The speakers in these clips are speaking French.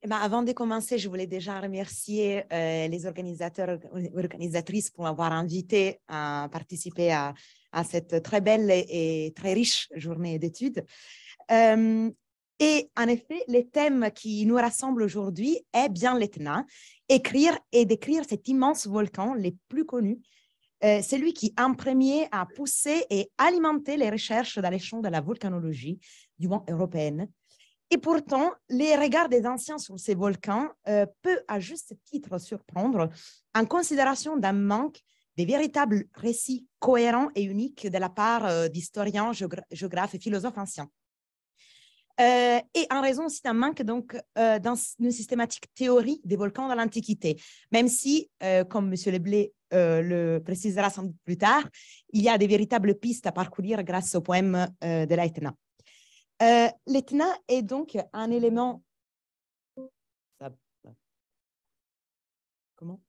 Eh ben, avant de commencer, je voulais déjà remercier euh, les organisateurs organisatrices pour m'avoir invité à participer à, cette très belle et très riche journée d'études. Euh, et en effet, le thème qui nous rassemble aujourd'hui est bien l'Etna, écrire et décrire cet immense volcan, les plus connus, euh, celui qui en premier a poussé et alimenté les recherches dans les champs de la volcanologie, du monde européenne, et pourtant, les regards des anciens sur ces volcans peuvent peut à juste titre surprendre en considération d'un manque des véritables récits cohérents et uniques de la part euh, d'historiens, géographes et philosophes anciens. Euh, et en raison aussi d'un manque donc euh, d'une systématique théorie des volcans dans l'Antiquité, même si, euh, comme M. Leblé le précisera sans doute plus tard, il y a des véritables pistes à parcourir grâce au poème de Leitner. Euh, L'Etna est donc un élément. Comment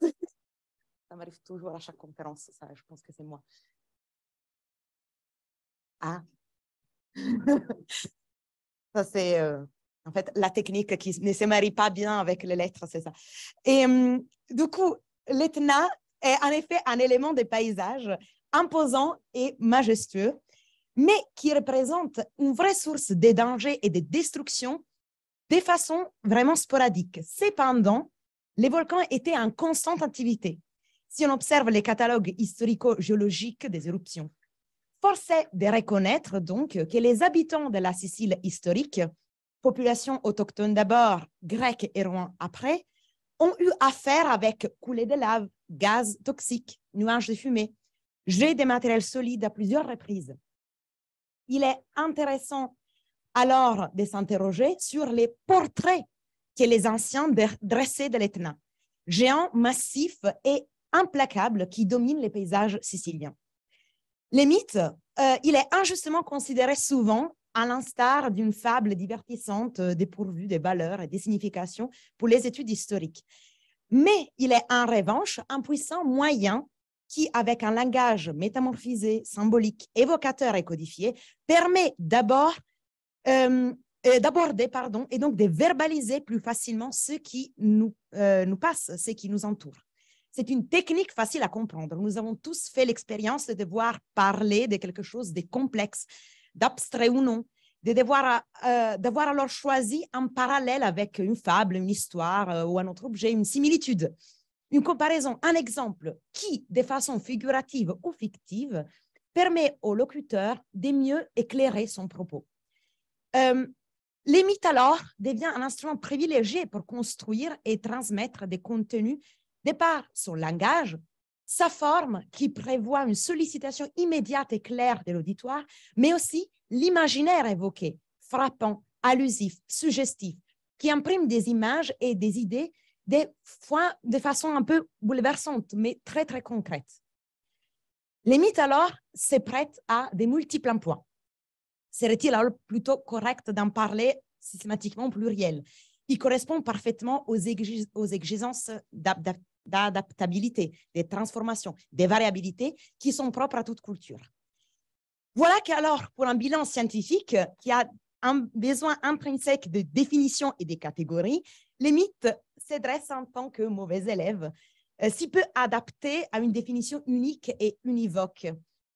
Ça m'arrive toujours à chaque conférence, ça, je pense que c'est moi. Ah Ça, c'est euh, en fait la technique qui ne se marie pas bien avec les lettres, c'est ça. Et hum, du coup, l'Etna est en effet un élément des paysages imposant et majestueux mais qui représente une vraie source des dangers et de destructions de façon vraiment sporadique. Cependant, les volcans étaient en constante activité. Si on observe les catalogues historico-géologiques des éruptions, force est de reconnaître donc que les habitants de la Sicile historique, population autochtone d'abord, grecque et romaine après, ont eu affaire avec coulées de lave, gaz toxiques, nuages de fumée, jets de matériel solides à plusieurs reprises il est intéressant alors de s'interroger sur les portraits que les anciens dressaient de l'Etna, géant massif et implacable qui domine les paysages siciliens. Les mythes, euh, il est injustement considéré souvent, à l'instar d'une fable divertissante euh, dépourvue des valeurs et des significations pour les études historiques. Mais il est en revanche un puissant moyen qui, avec un langage métamorphisé, symbolique, évocateur et codifié, permet d'abord euh, euh, d'aborder pardon, et donc de verbaliser plus facilement ce qui nous, euh, nous passe, ce qui nous entoure. C'est une technique facile à comprendre. Nous avons tous fait l'expérience de devoir parler de quelque chose de complexe, d'abstrait ou non, de devoir, d'avoir alors choisi un parallèle avec une fable, une histoire ou un autre objet, une similitude. Une comparaison, un exemple qui, de façon figurative ou fictive, permet au locuteur de mieux éclairer son propos. Euh, alors, devient un instrument privilégié pour construire et transmettre des contenus de par son langage, sa forme qui prévoit une sollicitation immédiate et claire de l'auditoire, mais aussi l'imaginaire évoqué, frappant, allusif, suggestif, qui imprime des images et des idées des fois de façon un peu bouleversante, mais très, très concrète. Les mythes, alors, se prêtent à des multiples emplois. Serait-il alors plutôt correct d'en parler systématiquement pluriel Il correspond parfaitement aux, exigences d'adaptabilité, des transformations, des variabilités qui sont propres à toute culture. Voilà qu'alors, pour un bilan scientifique qui a un besoin intrinsèque de définition et des catégories, les mythes s'adressent en tant que mauvais élèves, euh, si peu adaptés à une définition unique et univoque.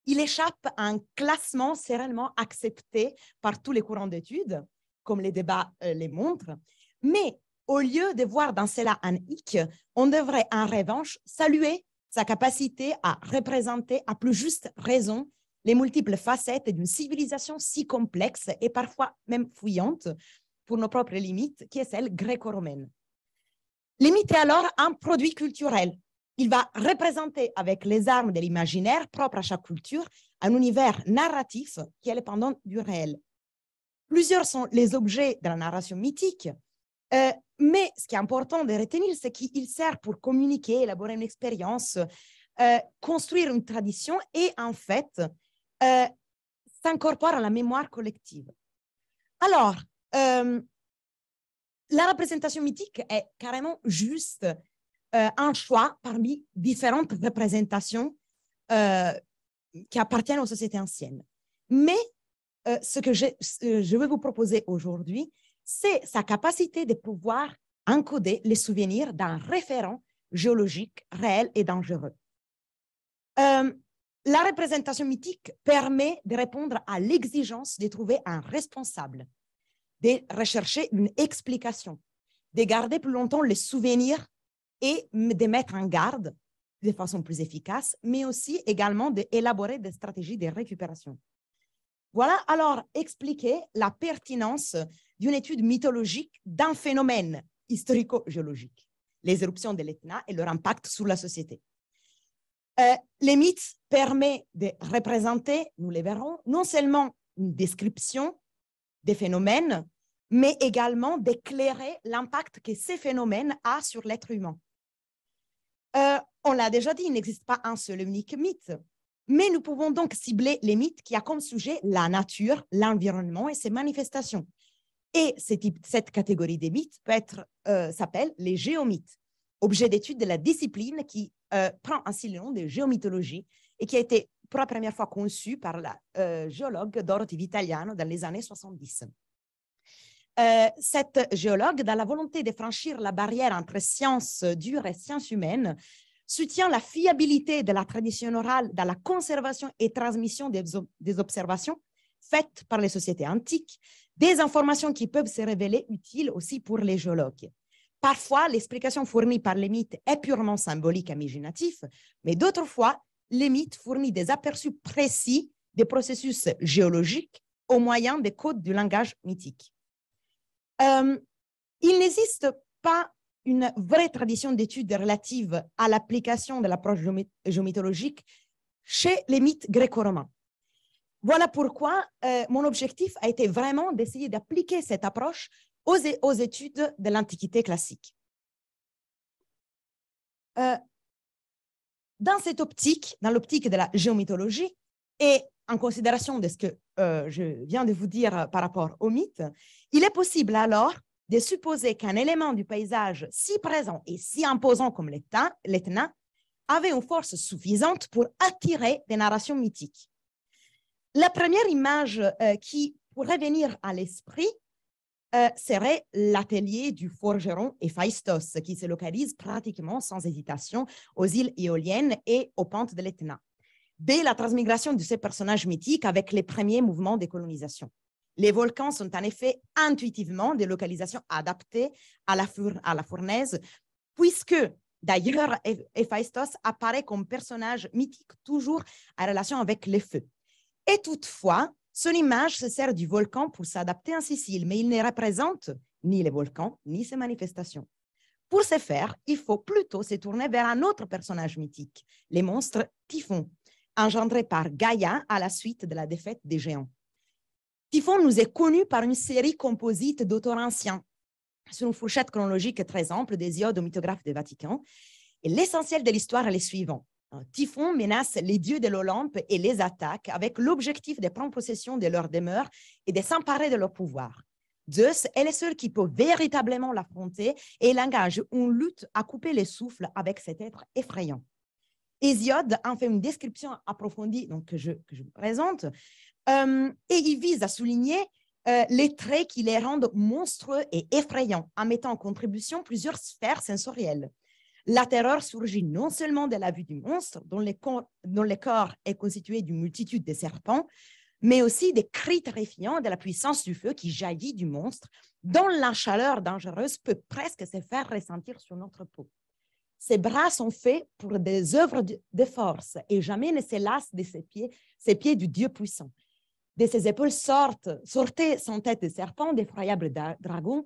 Il échappe à un classement sereinement accepté par tous les courants d'études, comme les débats euh, les montrent, mais au lieu de voir dans cela un hic, on devrait en revanche saluer sa capacité à représenter à plus juste raison les multiples facettes d'une civilisation si complexe et parfois même fouillante pour nos propres limites, qui est celle gréco-romaine. L'imite est alors un produit culturel. Il va représenter avec les armes de l'imaginaire propre à chaque culture un univers narratif qui est le pendant du réel. Plusieurs sont les objets de la narration mythique, euh, mais ce qui est important de retenir, c'est qu'il sert pour communiquer, élaborer une expérience, euh, construire une tradition et en fait euh, s'incorpore à la mémoire collective. Alors, euh, la représentation mythique est carrément juste euh, un choix parmi différentes représentations euh, qui appartiennent aux sociétés anciennes. Mais ce que je, vais vous proposer aujourd'hui, c'est sa capacité de pouvoir encoder les souvenirs d'un référent géologique réel et dangereux. la représentation mythique permet de répondre à l'exigence de trouver un responsable de rechercher une explication, de garder plus longtemps les souvenirs et de mettre en garde de façon plus efficace, mais aussi également d'élaborer des stratégies de récupération. Voilà alors expliquer la pertinence d'une étude mythologique d'un phénomène historico-géologique, les éruptions de l'Etna et leur impact sur la société. Euh, les mythes permettent de représenter, nous les verrons, non seulement une description des phénomènes mais également d'éclairer l'impact que ces phénomènes ont sur l'être humain. Euh, on l'a déjà dit, il n'existe pas un seul unique mythe, mais nous pouvons donc cibler les mythes qui ont comme sujet la nature, l'environnement et ses manifestations. Et cette catégorie des mythes euh, s'appelle les géomythes, objet d'étude de la discipline qui euh, prend ainsi le nom de géomythologie et qui a été pour la première fois conçue par la géologue Dorothy Vitaliano dans les années 70. Euh, cette géologue, dans la volonté de franchir la barrière entre sciences dures et sciences humaines, soutient la fiabilité de la tradition orale dans la conservation et transmission des, observations faites par les sociétés antiques, des informations qui peuvent se révéler utiles aussi pour les géologues. Parfois, l'explication fournie par les mythes est purement symbolique et imaginatif, mais d'autres fois, les mythes fournissent des aperçus précis des processus géologiques au moyen des codes du langage mythique. Euh, il n'existe pas une vraie tradition d'études relative à l'application de l'approche géométologique chez les mythes gréco-romains. Voilà pourquoi euh, mon objectif a été vraiment d'essayer d'appliquer cette approche aux, études de l'Antiquité classique. Euh, dans cette optique, dans l'optique de la géomythologie, et en considération de ce que euh, je viens de vous dire euh, par rapport au mythe, il est possible alors de supposer qu'un élément du paysage si présent et si imposant comme l'Etna avait une force suffisante pour attirer des narrations mythiques. La première image euh, qui pourrait venir à l'esprit serait l'atelier du forgeron Héphaïstos, qui se localise pratiquement sans hésitation aux îles éoliennes et aux pentes de l'Etna dès la transmigration de ces personnages mythiques avec les premiers mouvements de colonisation. Les volcans sont en effet intuitivement des localisations adaptées à la, à la fournaise, puisque d'ailleurs Héphaïstos apparaît comme personnage mythique toujours en relation avec les feux. Et toutefois, son image se sert du volcan pour s'adapter en Sicile, mais il ne représente ni les volcans, ni ses manifestations. Pour ce faire, il faut plutôt se tourner vers un autre personnage mythique, les monstres typhons, engendré par Gaïa à la suite de la défaite des géants. Typhon nous est connu par une série composite d'auteurs anciens, sur une fourchette chronologique très ample des iodes au mythographes du Vatican. Et l'essentiel de l'histoire est le suivant. Typhon menace les dieux de l'Olympe et les attaque avec l'objectif de prendre possession de leur demeure et de s'emparer de leur pouvoir. Zeus est le seul qui peut véritablement l'affronter et l'engage engage lutte à couper les souffles avec cet être effrayant. Hésiode en fait une description approfondie donc, que, je, vous présente, euh, et il vise à souligner euh, les traits qui les rendent monstrueux et effrayants, en mettant en contribution plusieurs sphères sensorielles. La terreur surgit non seulement de la vue du monstre, dont le corps, dont le corps est constitué d'une multitude de serpents, mais aussi des cris terrifiants de la puissance du feu qui jaillit du monstre, dont la chaleur dangereuse peut presque se faire ressentir sur notre peau. Ses bras sont faits pour des œuvres de force et jamais ne se lasse de ses pieds, ses pieds du Dieu puissant. De ses épaules sortent, sortaient sans tête de serpent, d'effroyables dragons,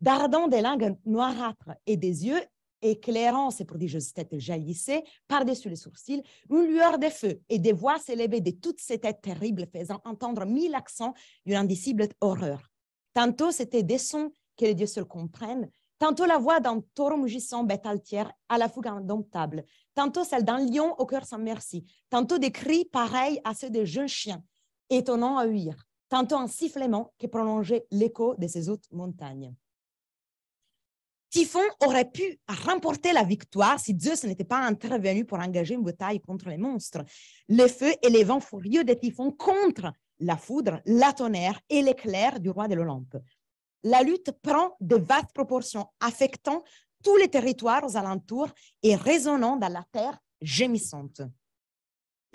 dardant des langues noirâtres et des yeux éclairant ses prodigieuses têtes jaillissaient par-dessus les sourcils, une lueur de feu et des voix s'élevaient de toutes ces têtes terribles, faisant entendre mille accents d'une indicible horreur. Tantôt, c'était des sons que les dieux se comprennent, Tantôt la voix d'un taureau mugissant, bête altière, à la fougue indomptable. Tantôt celle d'un lion au cœur sans merci. Tantôt des cris pareils à ceux des jeunes chiens, étonnants à huir. Tantôt un sifflement qui prolongeait l'écho de ces hautes montagnes. Typhon aurait pu remporter la victoire si Zeus n'était pas intervenu pour engager une bataille contre les monstres. Les feux et les vents furieux de Typhon contre la foudre, la tonnerre et l'éclair du roi de l'Olympe la lutte prend de vastes proportions, affectant tous les territoires aux alentours et résonnant dans la terre gémissante.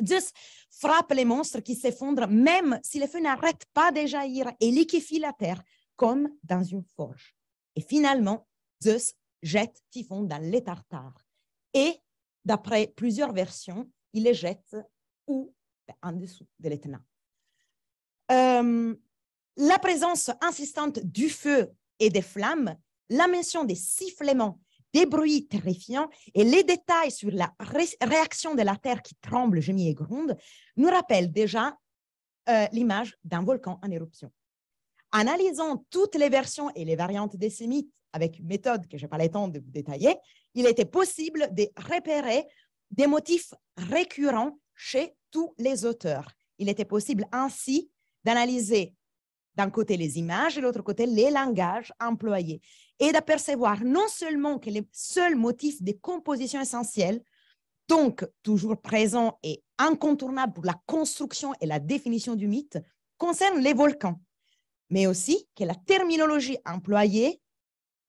Zeus frappe les monstres qui s'effondrent même si les feux n'arrêtent pas de jaillir et liquéfie la terre comme dans une forge. Et finalement, Zeus jette Typhon dans les Tartares. Et d'après plusieurs versions, il les jette ou ben, En dessous de l'Etna. Euh, la présence insistante du feu et des flammes, la mention des sifflements, des bruits terrifiants et les détails sur la réaction de la terre qui tremble, gémit et gronde nous rappellent déjà euh, l'image d'un volcan en éruption. Analysant toutes les versions et les variantes des ces mythes avec une méthode que je n'ai pas le temps de vous détailler, il était possible de repérer des motifs récurrents chez tous les auteurs. Il était possible ainsi d'analyser d'un côté les images et de l'autre côté les langages employés, et d'apercevoir non seulement que les seuls motifs des compositions essentielles, donc toujours présents et incontournables pour la construction et la définition du mythe, concernent les volcans, mais aussi que la terminologie employée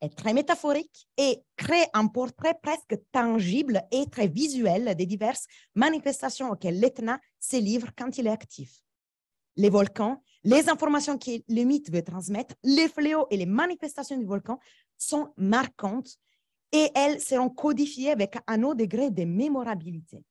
est très métaphorique et crée un portrait presque tangible et très visuel des diverses manifestations auxquelles l'Etna se livre quand il est actif. Les volcans les informations que le mythe veut transmettre, les fléaux et les manifestations du volcan sont marquantes et elles seront codifiées avec un haut degré de mémorabilité.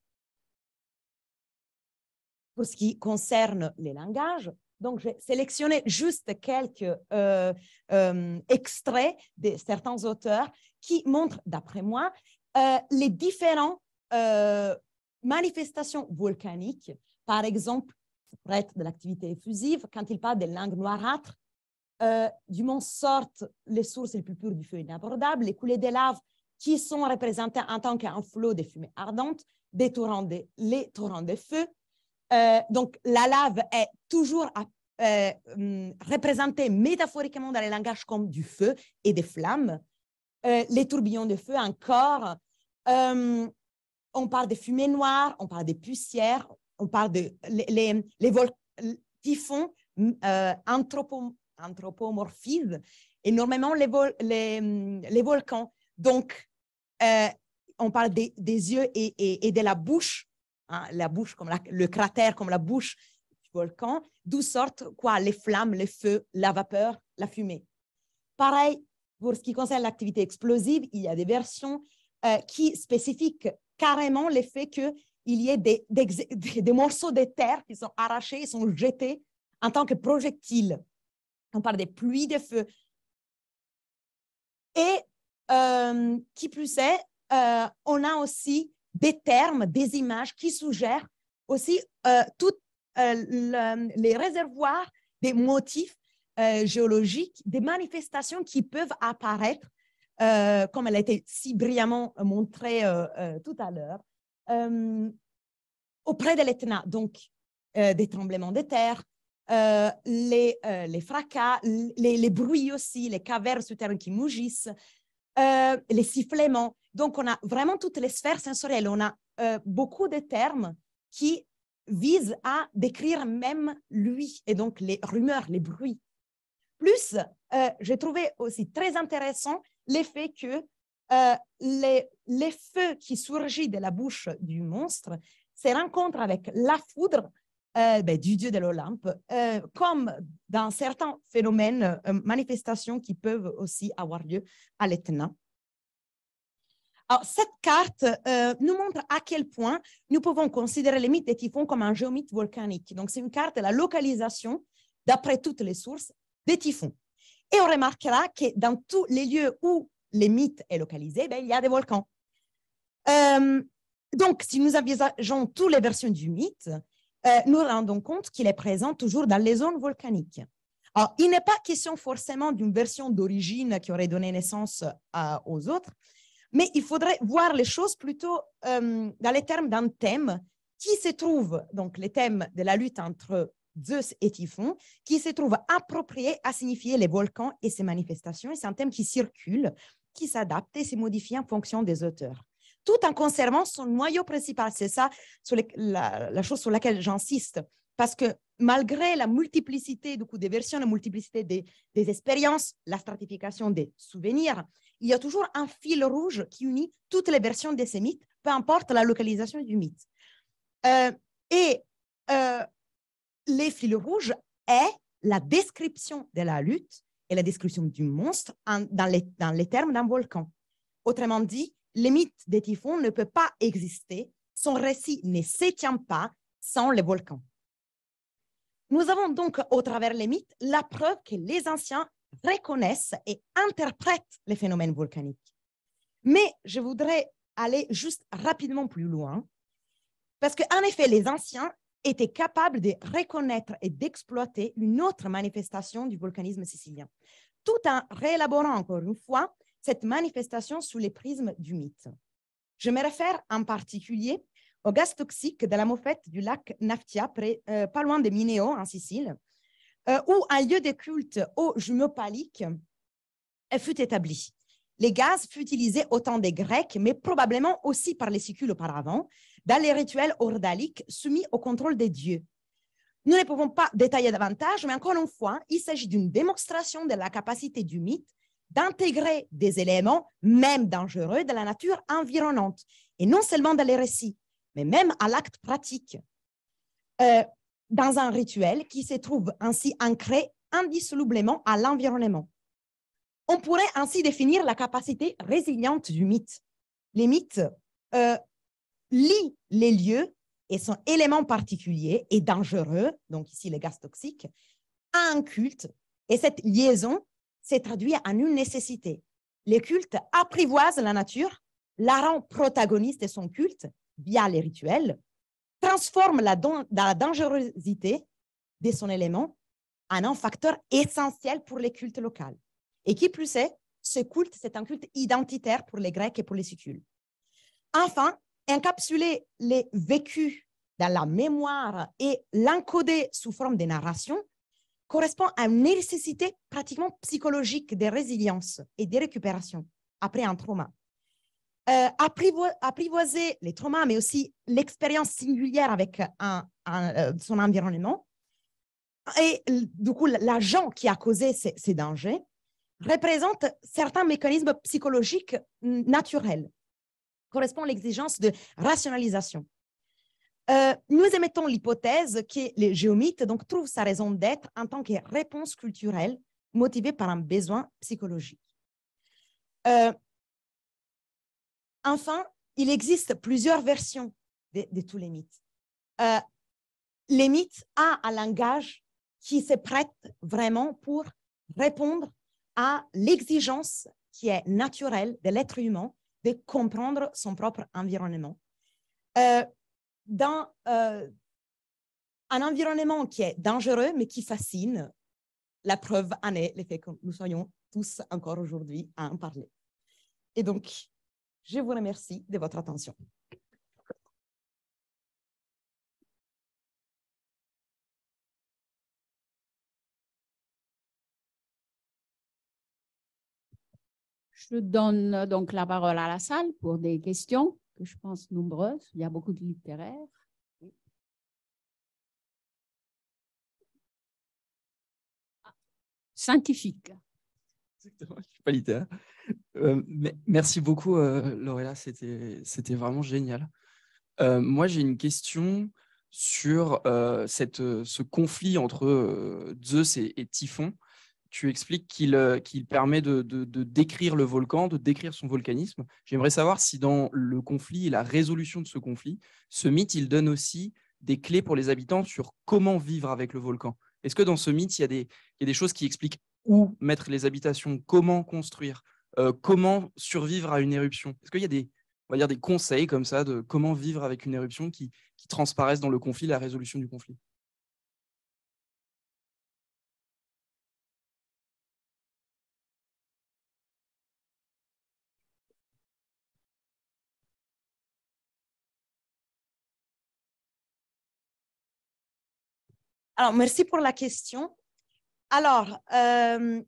Pour ce qui concerne les langages, donc j'ai sélectionné juste quelques euh, euh, extraits de certains auteurs qui montrent, d'après moi, euh, les différentes manifestations volcaniques, par exemple prêtre de l'activité effusive, quand il parle des langues noirâtres, euh, du moins sortent les sources les plus pures du feu inabordable, les coulées des laves qui sont représentées en tant qu'un flot de fumées ardentes, des torrents de, les torrents de feu. Euh, donc, la lave est toujours euh, représentée métaphoriquement dans les langages comme du feu et des flammes. les tourbillons de feu encore. on parle des fumées noires, on parle des poussières, on parle de les, typhons euh, énormément les, volcans. Donc, euh, on parle des, yeux et, de la bouche, hein, la bouche comme le cratère, comme la bouche du volcan, d'où sortent quoi, les flammes, les feux, la vapeur, la fumée. Pareil, pour ce qui concerne l'activité explosive, il y a des versions euh, qui spécifiquent carrément l'effet que il y ait des, des, morceaux de terre qui sont arrachés, sont jetés en tant que projectiles. On parle des pluies de feu. Et euh, qui plus est, euh, on a aussi des termes, des images qui suggèrent aussi euh, tous les réservoirs des motifs géologiques, des manifestations qui peuvent apparaître, comme elle a été si brillamment montrée tout à l'heure, euh, auprès de l'ETNA, donc euh, des tremblements de terre, euh, les, les, fracas, les, les, bruits aussi, les cavernes souterraines qui mougissent, les sifflements. Donc, on a vraiment toutes les sphères sensorielles. On a beaucoup de termes qui visent à décrire même lui, et donc les rumeurs, les bruits. Plus, j'ai trouvé aussi très intéressant l'effet que euh, les, feux qui surgit de la bouche du monstre se rencontrent avec la foudre euh, ben, du dieu de l'Olympe, euh, comme dans certains phénomènes, manifestations qui peuvent aussi avoir lieu à l'Etna. cette carte nous montre à quel point nous pouvons considérer les mythes des typhons comme un géomythe volcanique. Donc, c'est une carte de la localisation, d'après toutes les sources, des typhons. Et on remarquera que dans tous les lieux où mythes est localisé, ben, il y a des volcans. Euh, donc, si nous envisageons toutes les versions du mythe, euh, nous rendons compte qu'il est présent toujours dans les zones volcaniques. Alors, il n'est pas question forcément d'une version d'origine qui aurait donné naissance euh, aux autres, mais il faudrait voir les choses plutôt dans les termes d'un thème qui se trouve, donc les thèmes de la lutte entre Zeus et Typhon, qui se trouve approprié à signifier les volcans et ses manifestations. C'est un thème qui circule qui s'adapte et se modifie en fonction des auteurs, tout en conservant son noyau principal. C'est ça sur la, chose sur laquelle j'insiste, parce que malgré la multiplicité du coup, des versions, la multiplicité des, expériences, la stratification des souvenirs, il y a toujours un fil rouge qui unit toutes les versions de ces mythes, peu importe la localisation du mythe. Euh, et euh, les fils rouges est la description de la lutte et la description du monstre dans, les, termes d'un volcan. Autrement dit, le mythe des typhons ne peut pas exister, son récit ne s'étient pas sans le volcan. Nous avons donc, au travers les mythes, la preuve que les anciens reconnaissent et interprètent les phénomènes volcaniques. Mais je voudrais aller juste rapidement plus loin, parce qu'en effet, les anciens était capable de reconnaître et d'exploiter une autre manifestation du volcanisme sicilien, tout en réélaborant encore une fois cette manifestation sous les prismes du mythe. Je me réfère en particulier au gaz toxique de la mofette du lac Naftia, près, euh, pas loin de Mineo, en Sicile, euh, où un lieu de culte aux jumeaux paliques euh, fut établi. Les gaz furent utilisés au temps des Grecs, mais probablement aussi par les Sicules auparavant, dans les rituels ordaliques soumis au contrôle des dieux. Nous ne pouvons pas détailler davantage, mais encore une fois, il s'agit d'une démonstration de la capacité du mythe d'intégrer des éléments, même dangereux, de la nature environnante, et non seulement dans les récits, mais même à l'acte pratique, euh, dans un rituel qui se trouve ainsi ancré indissolublement à l'environnement. On pourrait ainsi définir la capacité résiliente du mythe. Les mythes euh, lie les lieux et son élément particulier et dangereux, donc ici les gaz toxiques, à un culte. Et cette liaison s'est traduite en une nécessité. Les cultes apprivoisent la nature, la rend protagoniste de son culte via les rituels, transforme la, la dangerosité de son élément en un facteur essentiel pour les cultes locaux. Et qui plus est, ce culte, c'est un culte identitaire pour les Grecs et pour les Sicules. Enfin, encapsuler les vécus dans la mémoire et l'encoder sous forme de narration correspond à une nécessité pratiquement psychologique de résilience et de récupération après un trauma. Euh, apprivoiser les traumas, mais aussi l'expérience singulière avec euh, son environnement, et du coup l'agent qui a causé ces dangers, représente certains mécanismes psychologiques naturels correspond à l'exigence de rationalisation. Euh, nous émettons l'hypothèse que les géomythes donc, trouvent sa raison d'être en tant que réponse culturelle motivée par un besoin psychologique. Euh, enfin, il existe plusieurs versions de, tous les mythes. Euh, les mythes ont un langage qui se prête vraiment pour répondre à l'exigence qui est naturelle de l'être humain de comprendre son propre environnement. Euh, dans euh, un environnement qui est dangereux, mais qui fascine, la preuve en est le fait que nous soyons tous encore aujourd'hui à en parler. Et donc, je vous remercie de votre attention. je donne donc la parole à la salle pour des questions que je pense nombreuses. Il y a beaucoup de littéraires. Ah, scientifique. Exactement, je ne suis pas littéraire. Euh, merci beaucoup, euh, Lorella, c'était vraiment génial. Euh, moi, j'ai une question sur euh, cette, ce conflit entre Zeus et Typhon tu expliques qu'il euh, permet de, décrire le volcan, de décrire son volcanisme. J'aimerais savoir si dans le conflit et la résolution de ce conflit, ce mythe, il donne aussi des clés pour les habitants sur comment vivre avec le volcan. Est-ce que dans ce mythe, il y, a des, choses qui expliquent où mettre les habitations, comment construire, euh, comment survivre à une éruption Est-ce qu'il y a des, conseils comme ça de comment vivre avec une éruption qui, qui transparaissent dans le conflit, la résolution du conflit Alors, merci pour la question. Alors, euh,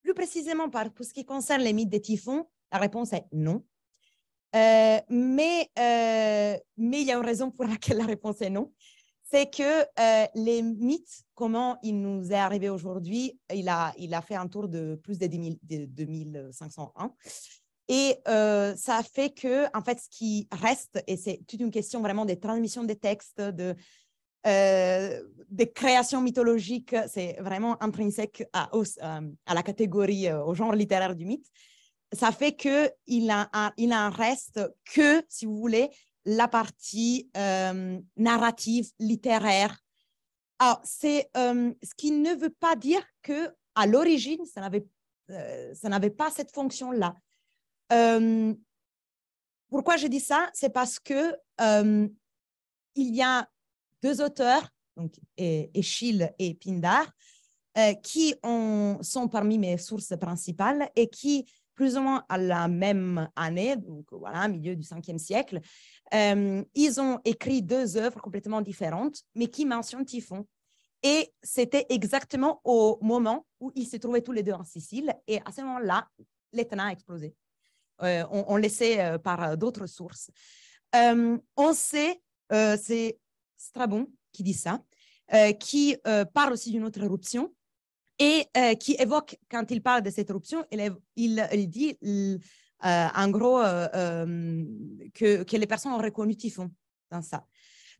plus précisément, pour ce qui concerne les mythes des typhons, la réponse est non. Euh, mais, euh, mais il y a une raison pour laquelle la réponse est non. C'est que les mythes, comment il nous est arrivé aujourd'hui, il a, il a fait un tour de plus de, 10 2501. Et euh, ça fait que, en fait, ce qui reste, et c'est toute une question vraiment des transmissions des textes, de euh, des créations mythologiques, c'est vraiment intrinsèque à, euh, la catégorie, euh, au genre littéraire du mythe. Ça fait qu'il il en reste que, si vous voulez, la partie narrative, littéraire. Alors, c'est ce qui ne veut pas dire que à l'origine, ça n'avait pas cette fonction-là. pourquoi je dis ça C'est parce que il y a deux auteurs, donc Échille et Pindar, euh, qui ont, sont parmi mes sources principales et qui, plus ou moins à la même année, donc voilà, milieu du 5e siècle, euh, ils ont écrit deux œuvres complètement différentes, mais qui mentionnent Typhon. Et c'était exactement au moment où ils se trouvaient tous les deux en Sicile, et à ce moment-là, l'Etna a explosé. Euh, on, on, le sait par d'autres sources. on sait, c'est Strabon qui dit ça, euh, qui euh, parle aussi d'une autre éruption et euh, qui évoque, quand il parle de cette éruption, il, dit en gros que, les personnes ont reconnu Typhon dans ça.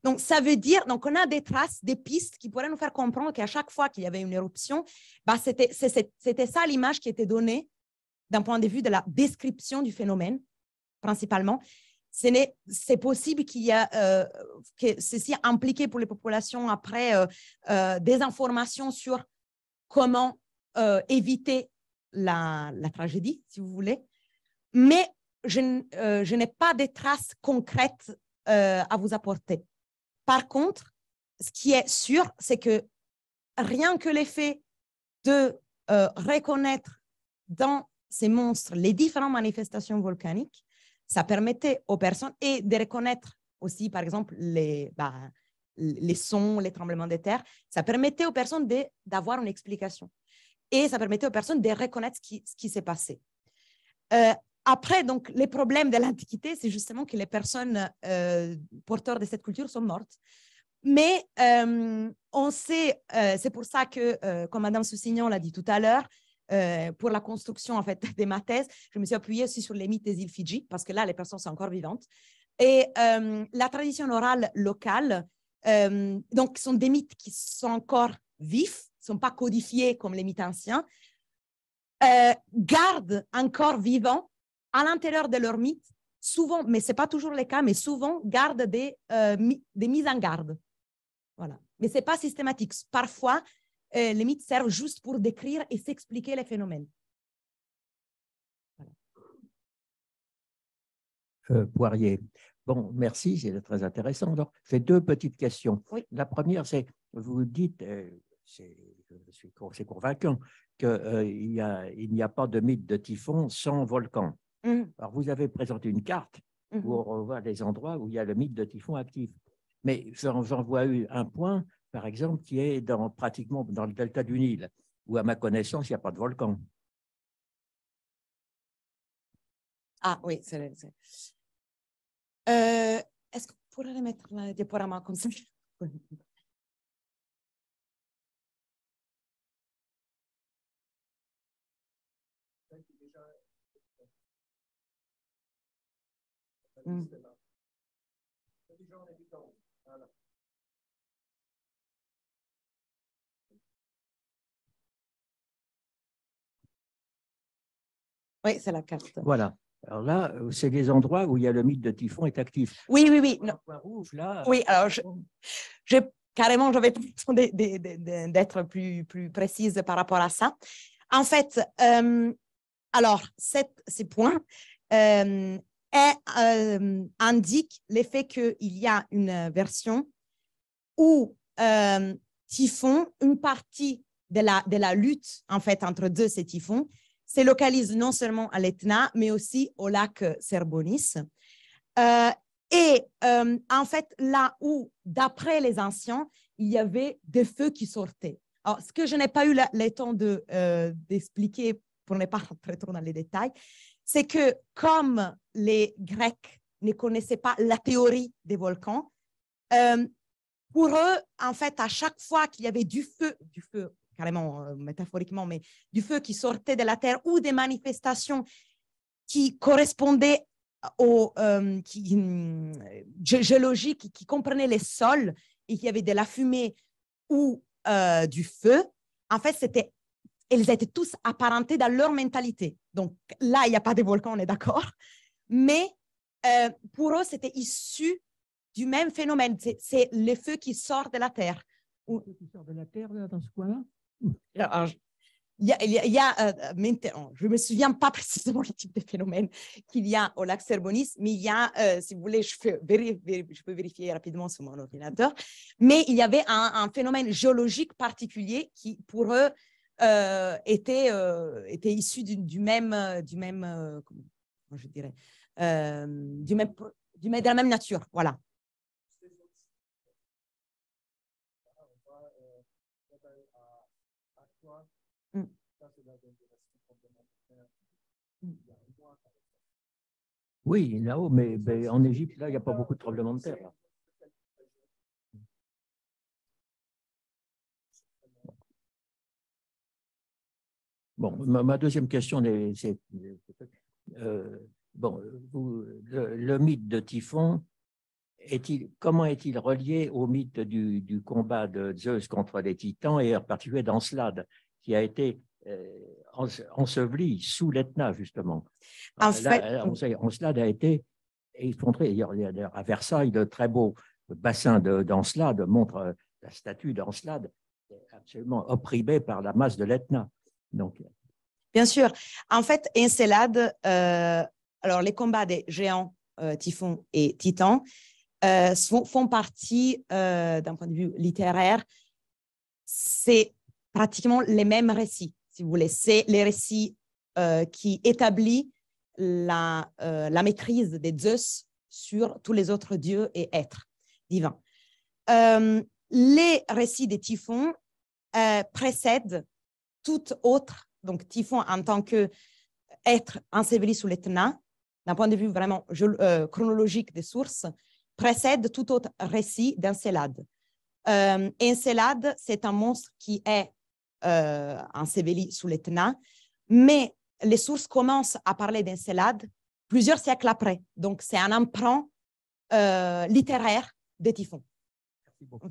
Donc, ça veut dire, donc on a des traces, des pistes qui pourraient nous faire comprendre qu'à chaque fois qu'il y avait une éruption, bah, c'était ça l'image qui était donnée d'un point de vue de la description du phénomène, principalement c'est possible qu'il y a euh, que ceci impliqué pour les populations après euh, euh, des informations sur comment éviter la, tragédie, si vous voulez. Mais je, n'ai pas de traces concrètes à vous apporter. Par contre, ce qui est sûr, c'est que rien que l'effet de reconnaître dans ces monstres les différentes manifestations volcaniques, ça permettait aux personnes et de reconnaître aussi, par exemple, les, bah, les sons, les tremblements de terre, ça permettait aux personnes d'avoir une explication. Et ça permettait aux personnes de reconnaître ce qui, s'est passé. Euh, après, donc, les problèmes de l'Antiquité, c'est justement que les personnes euh, porteurs de cette culture sont mortes. Mais euh, on sait, c'est pour ça que, comme Madame Soussignon l'a dit tout à l'heure, euh, pour la construction en fait de ma thèse, je me suis appuyée aussi sur les mythes des îles Fidji parce que là les personnes sont encore vivantes et euh, la tradition orale locale. Euh, donc donc, sont des mythes qui sont encore vifs, sont pas codifiés comme les mythes anciens, gardent encore vivants à l'intérieur de leurs mythes, souvent, mais c'est pas toujours le cas, mais souvent gardent des, des mises en garde. Voilà. Mais ce n'est pas systématique. Parfois, euh, les mythes servent juste pour décrire et s'expliquer les phénomènes. Euh, Poirier. Bon, merci, c'est très intéressant. j'ai deux petites questions. La première, c'est, vous dites, euh, c'est convaincant, qu'il n'y a, a, pas de mythe de typhon sans volcan. Mhm. Alors, vous avez présenté une carte mhm. pour voir les endroits où il y a le mythe de typhon actif. Mais j'en vois un point, par exemple, qui est dans, pratiquement dans le delta du Nil, où à ma connaissance, il n'y a pas de volcan. Ah oui, c'est vrai. Euh, est-ce que vous remettre le diaporama comme ça euh, hmm. Oui, c'est la carte. Voilà. Alors là, euh, c'est des endroits où il y a le mythe de Typhon est actif. Oui, oui, oui. Non. Rouge, là. Oui, alors je, carrément, j'avais besoin d'être plus, plus précise par rapport à ça. En fait, euh, alors, ces points euh, est, euh, indiquent l'effet qu'il y a une version où euh, Typhon, une partie de la, de la lutte en fait entre deux ces typhons, se localise non seulement à l'Etna, mais aussi au lac Serbonis. Euh, et euh, en fait, là où, d'après les anciens, il y avait des feux qui sortaient. Alors, ce que je n'ai pas eu le temps euh, d'expliquer de, pour ne pas rentrer trop dans les détails, c'est que comme les Grecs ne connaissaient pas la théorie des volcans, pour eux, en fait, à chaque fois qu'il y avait du feu, du feu carrément euh, métaphoriquement, mais du feu qui sortait de la terre ou des manifestations qui correspondaient aux euh, euh qui, comprenaient les sols et qui avait de la fumée ou euh, du feu, en fait, c'était ils étaient tous apparentés dans leur mentalité. Donc là, il n'y a pas de volcan, on est d'accord. Mais pour eux, c'était issu du même phénomène. C'est le feu qui sort de la terre. Ou... qui sort de la terre, dans ce coin-là il y a, euh, euh, maintenant, oh, je ne me souviens pas précisément le type de phénomène qu'il y a au lac Serbonis, mais il y a, euh, si vous voulez, je, je, peux vérifier rapidement sur mon ordinateur, mais il y avait un, phénomène géologique particulier qui, pour eux, était, était issu du, même, du même je dirais, du même, du, de la même nature, voilà, Mm. Oui, là-haut, mais en Égypte, là, il n'y a pas beaucoup de tremblements de terre. Bon, ma, deuxième question, c'est euh, bon, le, mythe de Typhon, est comment est-il relié au mythe du, combat de Zeus contre les titans et en particulier d'Encelade qui a été euh, enseveli sous l'Etna, justement. En euh, fait, euh, on, a été effondré. D'ailleurs, à Versailles, de très beaux bassins d'Encelade montre la statue d'Encelade absolument opprimée par la masse de l'Etna. Bien sûr. En fait, Encelade, alors les combats des géants Typhon et Titan font partie, d'un point de vue littéraire, c'est pratiquement les mêmes récits, si vous voulez. C'est les récits euh, qui établissent la, euh, la, maîtrise des Zeus sur tous les autres dieux et êtres divins. Euh, les récits des typhons précèdent tout autre, donc typhon en tant que être enseveli sous l'Etna, d'un point de vue vraiment chronologique des sources, précède tout autre récit d'Encelade. Euh, Encelade, c'est un monstre qui est euh, en enseveli sous les l'Etna, mais les sources commencent à parler d'Encelade plusieurs siècles après. Donc, c'est un emprunt euh, littéraire des typhons. Merci beaucoup.